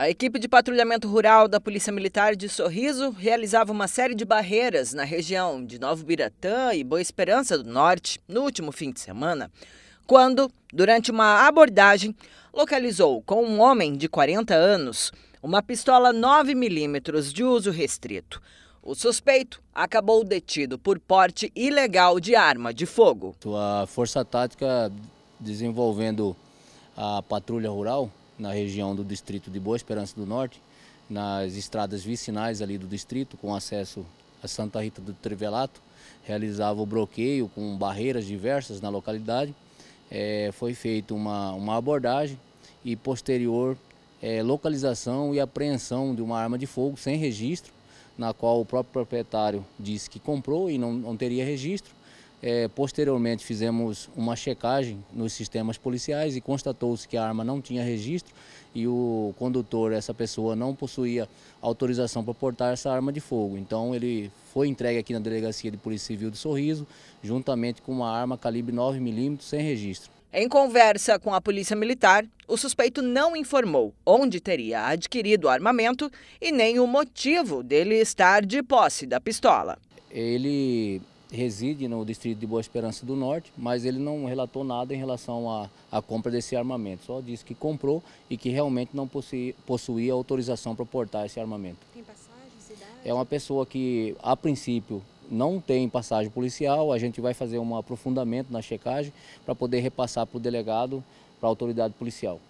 A equipe de patrulhamento rural da Polícia Militar de Sorriso realizava uma série de barreiras na região de Novo Biratã e Boa Esperança do Norte no último fim de semana, quando, durante uma abordagem, localizou com um homem de 40 anos uma pistola 9mm de uso restrito. O suspeito acabou detido por porte ilegal de arma de fogo. A força tática desenvolvendo a patrulha rural na região do distrito de Boa Esperança do Norte, nas estradas vicinais ali do distrito, com acesso a Santa Rita do Trevelato, realizava o bloqueio com barreiras diversas na localidade. É, foi feita uma, uma abordagem e posterior é, localização e apreensão de uma arma de fogo sem registro, na qual o próprio proprietário disse que comprou e não, não teria registro. É, posteriormente fizemos uma checagem nos sistemas policiais e constatou-se que a arma não tinha registro e o condutor, essa pessoa, não possuía autorização para portar essa arma de fogo. Então ele foi entregue aqui na Delegacia de Polícia Civil de Sorriso, juntamente com uma arma calibre 9mm sem registro. Em conversa com a Polícia Militar, o suspeito não informou onde teria adquirido o armamento e nem o motivo dele estar de posse da pistola. Ele reside no distrito de Boa Esperança do Norte, mas ele não relatou nada em relação à, à compra desse armamento. Só disse que comprou e que realmente não possuía, possuía autorização para portar esse armamento. Tem passagem, cidade? É uma pessoa que, a princípio, não tem passagem policial. A gente vai fazer um aprofundamento na checagem para poder repassar para o delegado, para a autoridade policial.